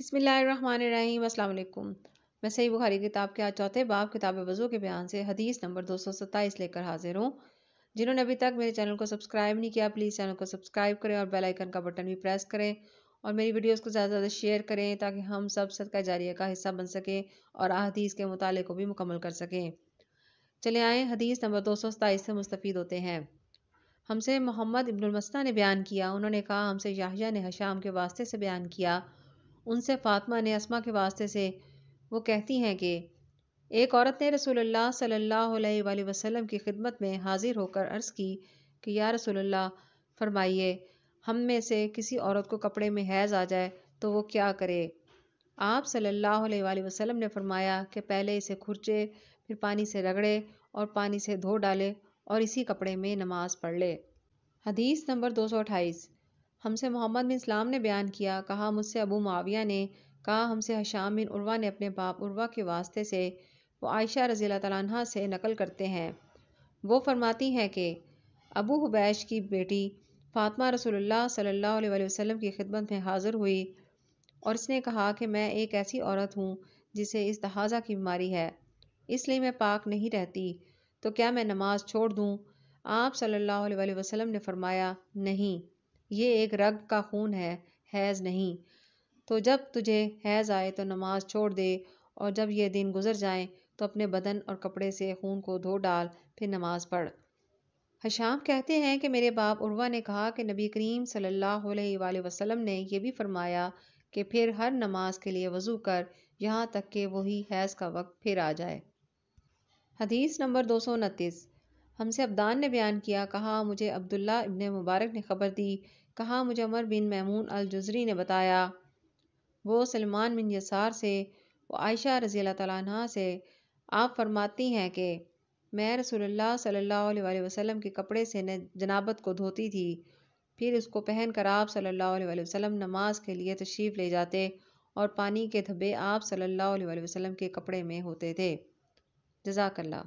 बसमीम अल्लाम मैं सही बुखारी किताब के आज चौथे बाब किताब वज़ू के बयान से हदीस नंबर दो सौ सत्ताईस लेकर हाजिर हूँ जिन्होंने अभी तक मेरे चैनल को सब्सक्राइब नहीं किया प्लीज़ चैनल को सब्सक्राइब करें और बेल आइकन का बटन भी प्रेस करें और मेरी वीडियोस को ज़्यादा से ज़्यादा शेयर करें ताकि हम सब सदका जारिया का हिस्सा बन सकें और अदीस के मुताले को भी मुकम्मल कर सकें चले आए हदीस नंबर दो सौ सत्ताईस से मुस्तफ़ होते हैं हमसे मोहम्मद इब्नुलमस्ता ने बयान किया उन्होंने कहा हमसे याहिया ने हशाम के वास्ते से बयान किया उनसे फ़ातिमा ने असमा के वास्ते से वो कहती हैं कि एक औरत ने रसोल्ला सल्ला वसलम की खिदमत में हाजिर होकर अर्ज़ की कि या रसोल्ला फरमाइए हम में से किसी औरत को कपड़े में हैज़ आ जाए तो वो क्या करे आप सल्ला वसलम ने फरमाया कि पहले इसे खुरचे फिर पानी से रगड़े और पानी से धो डाले और इसी कपड़े में नमाज़ पढ़ ले हदीस नंबर दो सौ अट्ठाईस हमसे मोहम्मद बिन इस्लाम ने बयान किया कहा मुझसे अबू माविया ने कहा हमसे हशाम बिन उर्वा ने अपने बाप उर्वा के वास्ते से वो आयशा रज़ी तह से नकल करते हैं वो फरमाती हैं कि अबू हुबैश की बेटी फ़ातमा रसोल्ला सल्ला वसम की खिदमत में हाज़िर हुई और इसने कहा कि मैं एक ऐसी औरत हूँ जिसे इस तहाज़ा की बीमारी है इसलिए मैं पाक नहीं रहती तो क्या मैं नमाज़ छोड़ दूँ आप सल्ला वसलम ने फरमाया नहीं ये एक रग का खून है हैज़ नहीं तो जब तुझे हैज़ आए तो नमाज छोड़ दे और जब ये दिन गुजर जाए तो अपने बदन और कपड़े से खून को धो डाल फिर नमाज पढ़ हशाम कहते हैं कि मेरे बाप उर्वा ने कहा कि नबी करीम सल्लल्लाहु अलैहि वसल्लम ने यह भी फरमाया कि फिर हर नमाज के लिए वज़ू कर यहाँ तक कि वही हैज़ का वक्त फिर आ जाए हदीस नंबर दो सौ उनतीस हमसे अब्दान ने बयान किया कहा मुझे अब्दुल्ला इबन मुबारक ने खबर दी कहा मुझे अमर बिन मैमून अल जुजरी ने बताया वो सलमान बिन यसार से वो आयशा रज़ी अल्लाह से आप फरमाती हैं कि मैं रसोल्ला सल्ला वसलम के कपड़े से जनाबत को धोती थी फिर उसको पहन कर आप सल्ला वसलम नमाज के लिए तशरीफ़ ले जाते और पानी के धब्बे आप सल्ला वसलम के कपड़े में होते थे जजाकल्ला